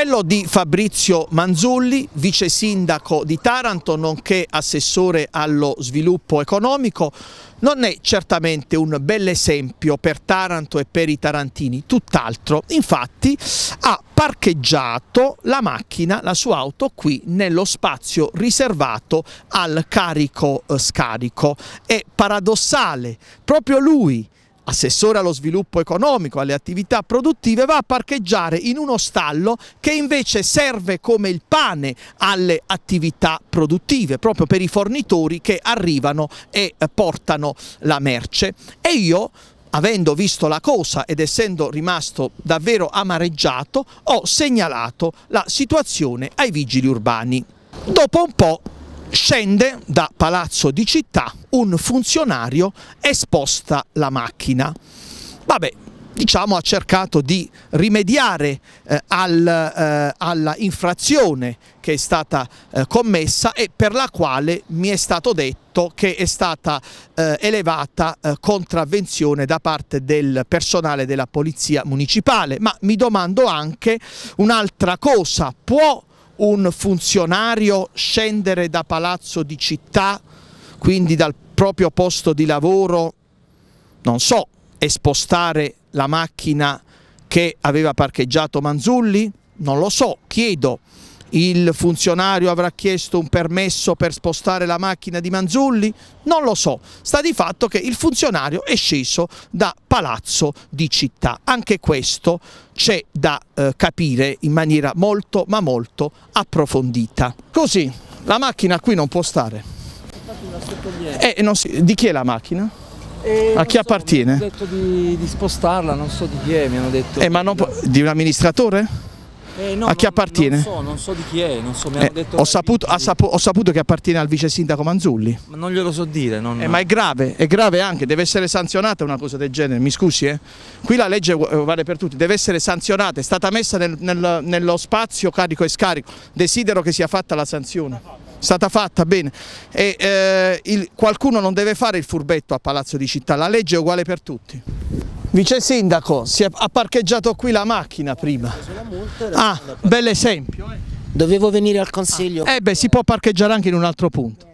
Quello di Fabrizio Manzulli, vice sindaco di Taranto, nonché assessore allo sviluppo economico, non è certamente un bel esempio per Taranto e per i tarantini, tutt'altro. Infatti ha parcheggiato la macchina, la sua auto qui nello spazio riservato al carico eh, scarico. È paradossale, proprio lui assessore allo sviluppo economico, alle attività produttive, va a parcheggiare in uno stallo che invece serve come il pane alle attività produttive, proprio per i fornitori che arrivano e eh, portano la merce. E io avendo visto la cosa ed essendo rimasto davvero amareggiato, ho segnalato la situazione ai vigili urbani. Dopo un po' scende da Palazzo di Città un funzionario e sposta la macchina. Vabbè, diciamo ha cercato di rimediare eh, al, eh, alla infrazione che è stata eh, commessa e per la quale mi è stato detto che è stata eh, elevata eh, contravvenzione da parte del personale della polizia municipale ma mi domando anche un'altra cosa può un funzionario scendere da palazzo di città, quindi dal proprio posto di lavoro, non so, e spostare la macchina che aveva parcheggiato Manzulli? Non lo so, chiedo il funzionario avrà chiesto un permesso per spostare la macchina di Manzulli? Non lo so, sta di fatto che il funzionario è sceso da Palazzo di Città. Anche questo c'è da eh, capire in maniera molto ma molto approfondita. Così, la macchina qui non può stare. Eh, non si... Di chi è la macchina? Eh, a chi so, appartiene? Mi hanno detto di, di, spostarla, non so di chi è, mi hanno detto... Eh, ma non... di un amministratore? Eh, no, a chi non, appartiene? Non so, non so di chi è, non so, mi eh, detto ho, saputo, sapu ho, saputo, che appartiene al vice sindaco Manzulli. Ma non glielo so dire. Non... Eh, ma è grave, è grave anche, deve essere sanzionata una cosa del genere, mi scusi. Eh? Qui la legge eh, vale per tutti, deve essere sanzionata, è stata messa nel, nel, nello spazio carico e scarico, desidero che sia fatta la sanzione. È stata fatta bene e eh, il, qualcuno non deve fare il furbetto a Palazzo di Città, la legge è uguale per tutti. Vice Sindaco, si è, ha parcheggiato qui la macchina prima. Ah, bell'esempio. Eh. Dovevo venire al consiglio. Ah, eh beh, si può parcheggiare anche in un altro punto.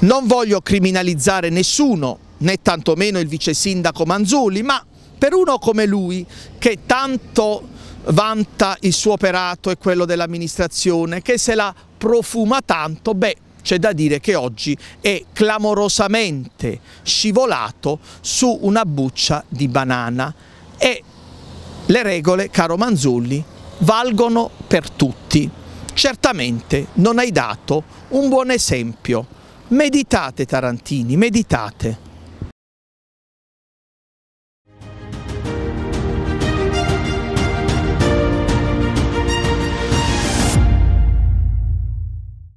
Non voglio criminalizzare nessuno, né tantomeno il vice sindaco Manzulli, ma per uno come lui che tanto vanta il suo operato e quello dell'amministrazione, che se la profuma tanto, beh, c'è da dire che oggi è clamorosamente scivolato su una buccia di banana e le regole, caro Manzulli, valgono per tutti. Certamente non hai dato un buon esempio. Meditate Tarantini, meditate.